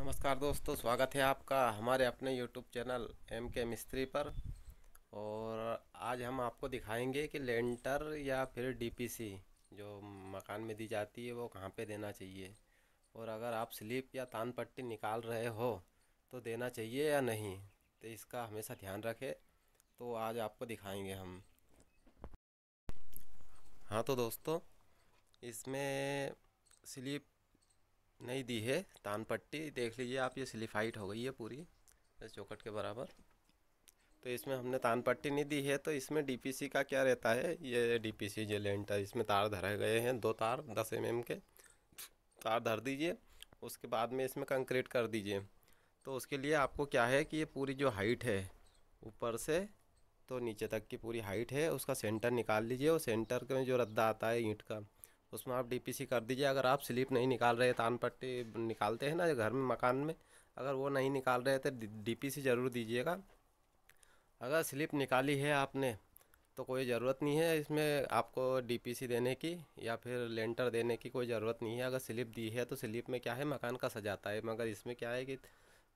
नमस्कार दोस्तों स्वागत है आपका हमारे अपने यूट्यूब चैनल एम के मिस्त्री पर और आज हम आपको दिखाएंगे कि लेंटर या फिर डीपीसी जो मकान में दी जाती है वो कहाँ पे देना चाहिए और अगर आप स्लीप या तान पट्टी निकाल रहे हो तो देना चाहिए या नहीं तो इसका हमेशा ध्यान रखें तो आज आपको दिखाएंगे हम हाँ तो दोस्तों इसमें स्लीप नहीं दी है तान पट्टी देख लीजिए आप ये सिलीफाइट हो गई है पूरी चौकट के बराबर तो इसमें हमने तान पट्टी नहीं दी है तो इसमें डीपीसी का क्या रहता है ये डीपीसी पी है इसमें तार धरे गए हैं दो तार दस एम mm के तार धर दीजिए उसके बाद में इसमें कंक्रीट कर दीजिए तो उसके लिए आपको क्या है कि ये पूरी जो हाइट है ऊपर से तो नीचे तक की पूरी हाइट है उसका सेंटर निकाल लीजिए और सेंटर में जो रद्दा आता है ईंट का उसमें आप डीपीसी कर दीजिए अगर आप स्लिप नहीं निकाल रहे तान पट्टी निकालते हैं ना घर में मकान में अगर वो नहीं निकाल रहे तो डीपीसी ज़रूर दीजिएगा अगर स्लिप निकाली है आपने तो कोई ज़रूरत नहीं है इसमें आपको डीपीसी देने की या फिर लेंटर देने की कोई ज़रूरत नहीं है अगर स्लिप दी है तो स्लिप में क्या है मकान का सजाता है मगर इसमें क्या है कि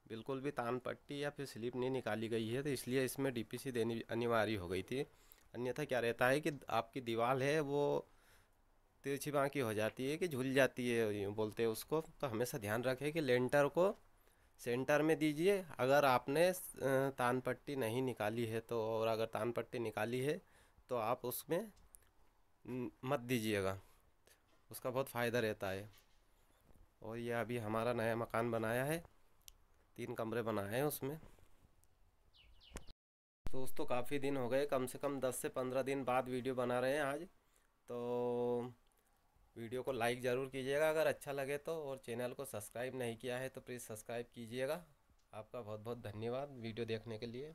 बिल्कुल भी तान पट्टी या फिर स्लिप नहीं निकाली गई है तो इसलिए इसमें डीपीसी देनी अनिवार्य हो गई थी अन्यथा क्या रहता है कि आपकी दीवार है वो तिरछी बाँकी हो जाती है कि झूल जाती है यूँ बोलते हैं उसको तो हमेशा ध्यान रखें कि लेंटर को सेंटर में दीजिए अगर आपने तान पट्टी नहीं निकाली है तो और अगर तान पट्टी निकाली है तो आप उसमें मत दीजिएगा उसका बहुत फ़ायदा रहता है और यह अभी हमारा नया मकान बनाया है तीन कमरे बनाए हैं उसमें दोस्तों काफ़ी दिन हो गए कम से कम दस से पंद्रह दिन बाद वीडियो बना रहे हैं आज तो वीडियो को लाइक ज़रूर कीजिएगा अगर अच्छा लगे तो और चैनल को सब्सक्राइब नहीं किया है तो प्लीज़ सब्सक्राइब कीजिएगा आपका बहुत बहुत धन्यवाद वीडियो देखने के लिए